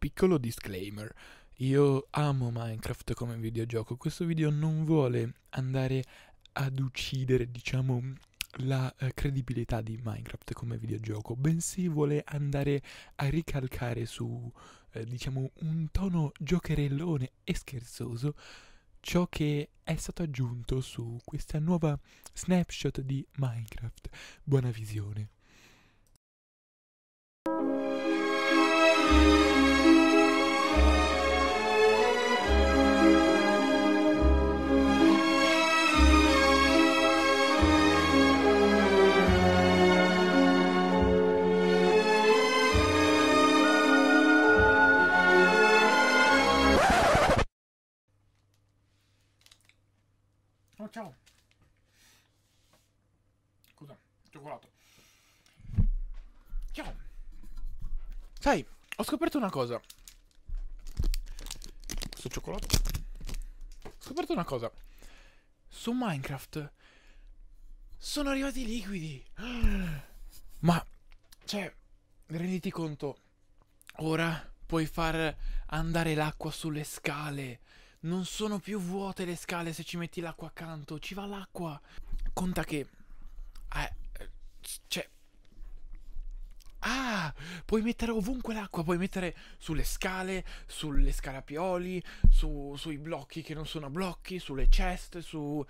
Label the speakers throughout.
Speaker 1: piccolo disclaimer. Io amo Minecraft come videogioco, questo video non vuole andare ad uccidere, diciamo, la eh, credibilità di Minecraft come videogioco, bensì vuole andare a ricalcare su, eh, diciamo, un tono giocherellone e scherzoso ciò che è stato aggiunto su questa nuova snapshot di Minecraft. Buona visione. ciao. Scusa, cioccolato. Ciao. Sai, ho scoperto una cosa. Questo cioccolato. Ho scoperto una cosa. Su Minecraft sono arrivati i liquidi. Ma, cioè, renditi conto. Ora puoi far andare l'acqua sulle scale. Non sono più vuote le scale se ci metti l'acqua accanto. Ci va l'acqua. Conta che... Eh, cioè... Ah, puoi mettere ovunque l'acqua, puoi mettere sulle scale, sulle scalapioli, su, sui blocchi che non sono blocchi, sulle ceste, su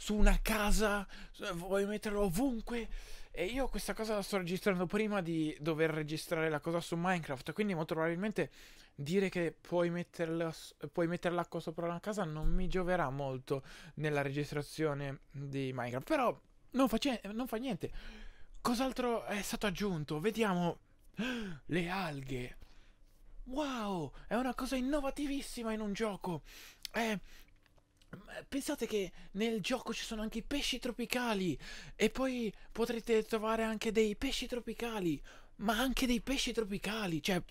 Speaker 1: su una casa, vuoi metterlo ovunque. E io questa cosa la sto registrando prima di dover registrare la cosa su Minecraft, quindi molto probabilmente dire che puoi, metterla, puoi mettere l'acqua sopra una casa non mi gioverà molto nella registrazione di Minecraft. Però non, face- non fa niente. Cos'altro è stato aggiunto? Vediamo. Le alghe. Wow, è una cosa innovativissima in un gioco. È eh, pensate che nel gioco ci sono anche i pesci tropicali e poi potrete trovare anche dei pesci tropicali, ma anche dei pesci tropicali, cioè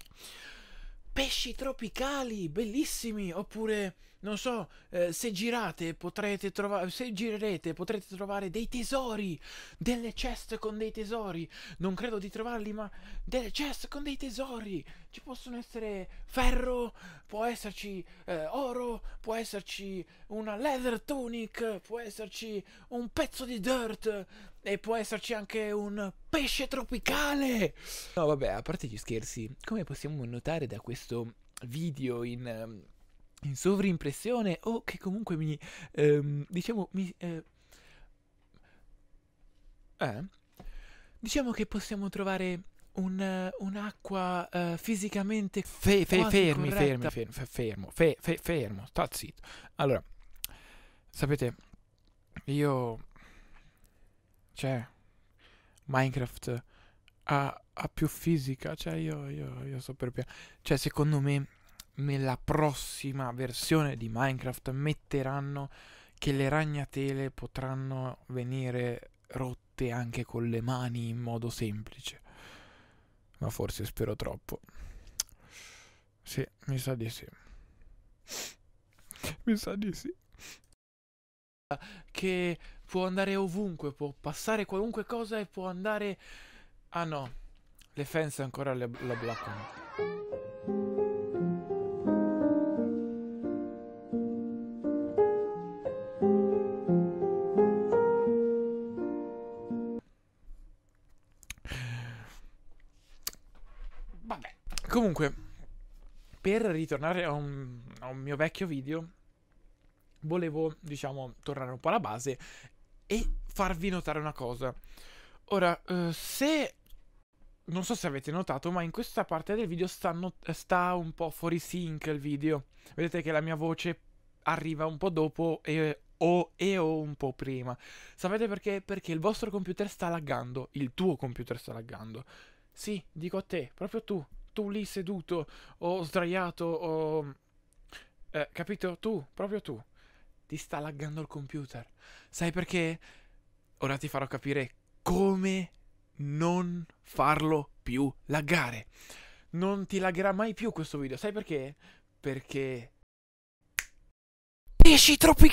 Speaker 1: pesci tropicali bellissimi oppure non so eh, se girate potrete trovare se girerete potrete trovare dei tesori delle chest con dei tesori non credo di trovarli ma delle chest con dei tesori ci possono essere ferro, può esserci eh, oro, può esserci una leather tunic, può esserci un pezzo di dirt e può esserci anche un pesce tropicale. No, vabbè, a parte gli scherzi, come possiamo notare da questo video in, ehm, in sovrimpressione o che comunque mi, ehm, diciamo, mi... Eh, eh, diciamo che possiamo trovare un, un'acqua uh, fisicamente fe, fe, fermi, fermi, fermi, fermo, fe, fermo, sta zitto. Allora, sapete, io... Cioè, Minecraft ha, ha più fisica, cioè io, io, io so per piano. Cioè, secondo me, nella prossima versione di Minecraft metteranno che le ragnatele potranno venire rotte anche con le mani in modo semplice ma forse spero troppo. Sì, mi sa di sì. mi sa di sì. Che può andare ovunque, può passare qualunque cosa e può andare... Ah no, le fence ancora le, la bloccano. Vabbè. Comunque, per ritornare a un, a un mio vecchio video, volevo, diciamo, tornare un po' alla base e farvi notare una cosa. Ora, eh, se... Non so se avete notato, ma in questa parte del video sta, sta un po' fuori sync il video. Vedete che la mia voce arriva un po' dopo e o e o un po' prima. Sapete perché? Perché il vostro computer sta laggando, il tuo computer sta laggando. Sì, dico a te, proprio tu, tu lì seduto o sdraiato o... Eh, capito? Tu, proprio tu. Ti sta laggando il computer. Sai perché? Ora ti farò capire come non farlo più laggare. Non ti lagherà mai più questo video, sai perché? Perché... Esci troppi